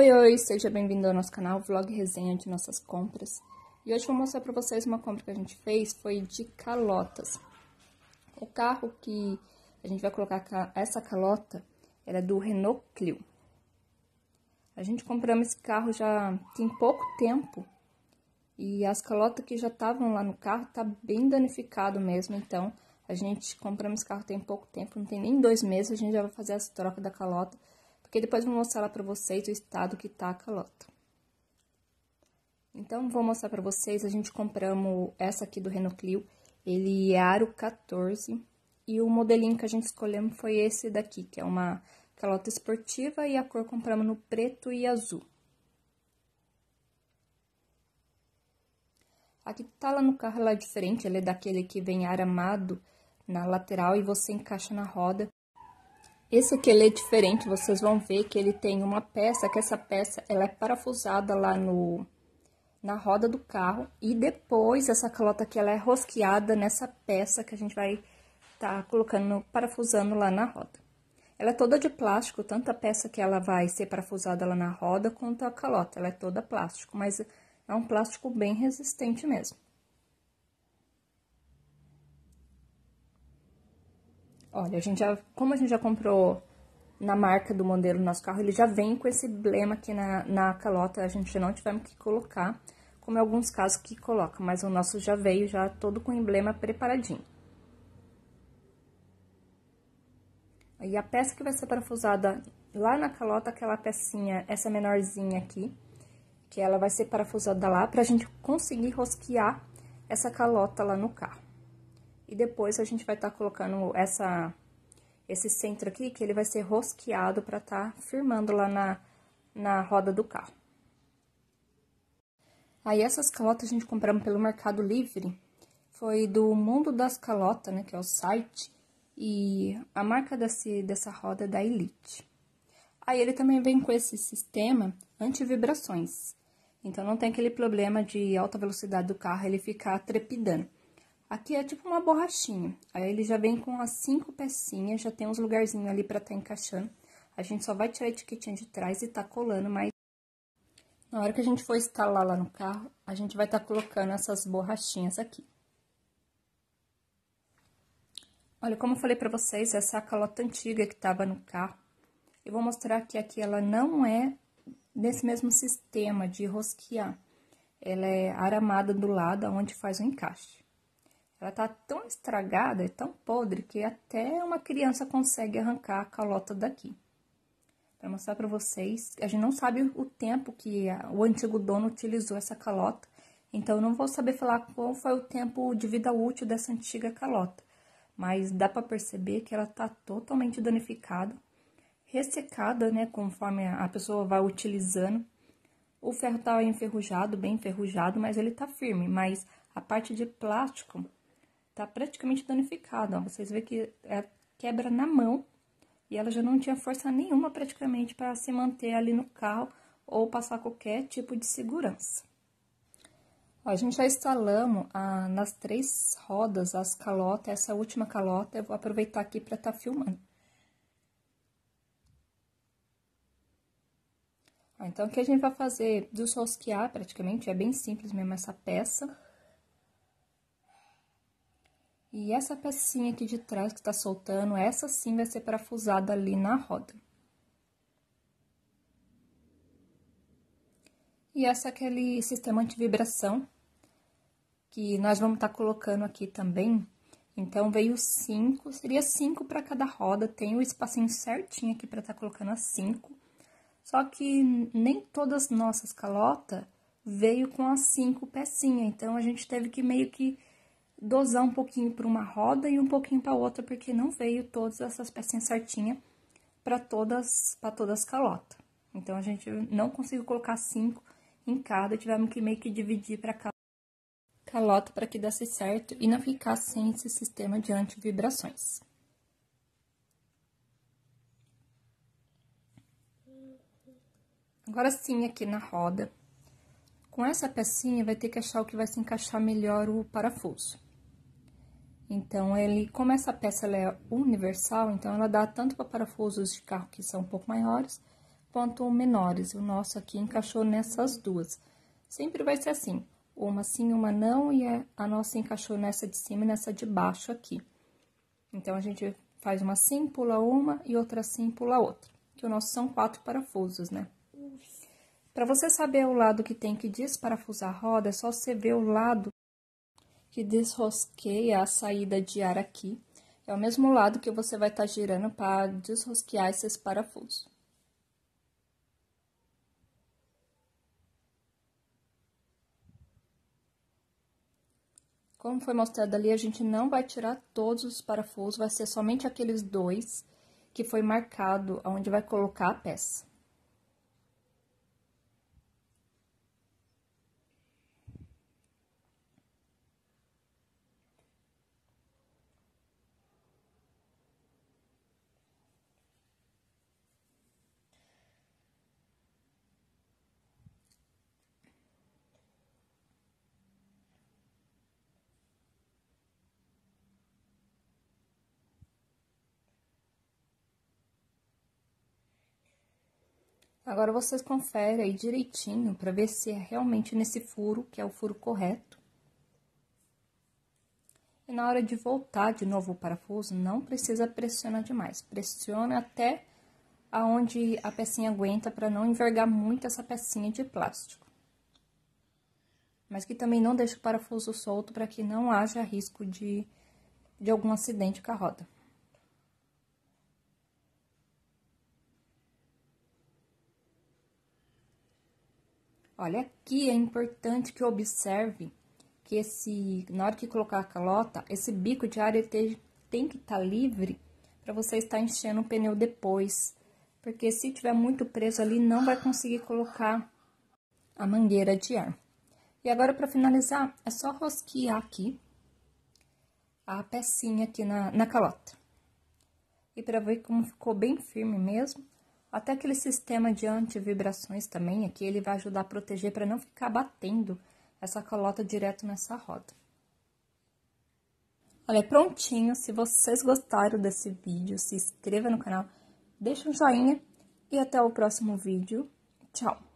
Oi, oi, seja bem-vindo ao nosso canal Vlog Resenha de Nossas Compras. E hoje vou mostrar para vocês uma compra que a gente fez, foi de calotas. O carro que a gente vai colocar essa calota, é do Renault Clio. A gente compramos esse carro já tem pouco tempo e as calotas que já estavam lá no carro tá bem danificado mesmo, então a gente compramos esse carro tem pouco tempo, não tem nem dois meses, a gente já vai fazer as trocas da calota porque depois vou mostrar lá para vocês o estado que tá a calota. Então, vou mostrar para vocês, a gente compramos essa aqui do Renoclio, ele é aro 14, e o modelinho que a gente escolhemos foi esse daqui, que é uma calota é esportiva, e a cor compramos no preto e azul. Aqui tá lá no carro, ela é diferente, ela é daquele que vem aramado na lateral e você encaixa na roda. Esse aqui ele é diferente, vocês vão ver que ele tem uma peça, que essa peça ela é parafusada lá no, na roda do carro. E depois essa calota aqui ela é rosqueada nessa peça que a gente vai tá colocando, parafusando lá na roda. Ela é toda de plástico, tanto a peça que ela vai ser parafusada lá na roda, quanto a calota, ela é toda plástico, mas é um plástico bem resistente mesmo. Olha, a gente já, como a gente já comprou na marca do modelo do nosso carro, ele já vem com esse emblema aqui na, na calota, a gente não tivemos que colocar, como em alguns casos que colocam, mas o nosso já veio já todo com o emblema preparadinho. E a peça que vai ser parafusada lá na calota, aquela pecinha, essa menorzinha aqui, que ela vai ser parafusada lá, pra gente conseguir rosquear essa calota lá no carro. E depois a gente vai estar tá colocando essa, esse centro aqui, que ele vai ser rosqueado para estar tá firmando lá na, na roda do carro. Aí essas calotas a gente compramos pelo Mercado Livre, foi do Mundo das Calotas, né, que é o site, e a marca desse, dessa roda é da Elite. Aí ele também vem com esse sistema anti-vibrações, então não tem aquele problema de alta velocidade do carro ele ficar trepidando. Aqui é tipo uma borrachinha. Aí ele já vem com as cinco pecinhas, já tem uns lugarzinhos ali pra tá encaixando. A gente só vai tirar a etiquetinha de trás e tá colando mais. Na hora que a gente for instalar lá no carro, a gente vai estar tá colocando essas borrachinhas aqui. Olha, como eu falei pra vocês, essa é a calota antiga que tava no carro. Eu vou mostrar que aqui ela não é nesse mesmo sistema de rosquear. Ela é aramada do lado, onde faz o encaixe. Ela tá tão estragada e tão podre que até uma criança consegue arrancar a calota daqui. Para mostrar para vocês, a gente não sabe o tempo que a, o antigo dono utilizou essa calota, então eu não vou saber falar qual foi o tempo de vida útil dessa antiga calota, mas dá para perceber que ela tá totalmente danificada, ressecada, né, conforme a pessoa vai utilizando. O ferro tá enferrujado, bem enferrujado, mas ele tá firme, mas a parte de plástico tá praticamente danificada. Ó. Vocês veem que é quebra na mão e ela já não tinha força nenhuma praticamente para se manter ali no carro ou passar qualquer tipo de segurança. Ó, a gente já instalamos a, ah, nas três rodas as calotas, essa última calota eu vou aproveitar aqui para estar tá filmando. então, o que a gente vai fazer do rosquear, praticamente, é bem simples mesmo essa peça. E essa pecinha aqui de trás que tá soltando, essa sim vai ser parafusada ali na roda. E essa é aquele sistema anti-vibração que nós vamos estar tá colocando aqui também. Então, veio cinco, seria cinco para cada roda, tem o espacinho certinho aqui para estar tá colocando as cinco. Só que nem todas nossas calotas veio com as cinco pecinhas, então a gente teve que meio que dosar um pouquinho para uma roda e um pouquinho para outra, porque não veio todas essas pecinhas certinha para todas para todas as calotas. Então a gente não conseguiu colocar cinco em cada, tivemos que meio que dividir para cada calota para que desse certo e não ficar sem esse sistema de antivibrações. Agora sim, aqui na roda. Com essa pecinha, vai ter que achar o que vai se encaixar melhor o parafuso. Então, ele, como essa peça é universal, então ela dá tanto para parafusos de carro que são um pouco maiores, quanto menores. O nosso aqui encaixou nessas duas. Sempre vai ser assim, uma sim, uma não, e a nossa encaixou nessa de cima e nessa de baixo aqui. Então, a gente faz uma sim, pula uma, e outra sim, pula outra. Que o nosso são quatro parafusos, né? Para você saber o lado que tem que desparafusar a roda, é só você ver o lado que desrosqueia a saída de ar aqui. É o mesmo lado que você vai estar tá girando para desrosquear esses parafusos. Como foi mostrado ali, a gente não vai tirar todos os parafusos, vai ser somente aqueles dois que foi marcado onde vai colocar a peça. Agora vocês conferem aí direitinho para ver se é realmente nesse furo, que é o furo correto. E na hora de voltar de novo o parafuso, não precisa pressionar demais. Pressiona até aonde a pecinha aguenta para não envergar muito essa pecinha de plástico. Mas que também não deixe o parafuso solto para que não haja risco de, de algum acidente com a roda. Olha, aqui é importante que observe que esse, na hora que colocar a calota, esse bico de ar ele tem que estar tá livre para você estar enchendo o pneu depois. Porque se tiver muito preso ali, não vai conseguir colocar a mangueira de ar. E agora, para finalizar, é só rosquear aqui a pecinha aqui na, na calota. E para ver como ficou bem firme mesmo, até aquele sistema de antivibrações também aqui, ele vai ajudar a proteger para não ficar batendo essa colota direto nessa roda. Olha, é prontinho. Se vocês gostaram desse vídeo, se inscreva no canal, deixa um joinha e até o próximo vídeo. Tchau!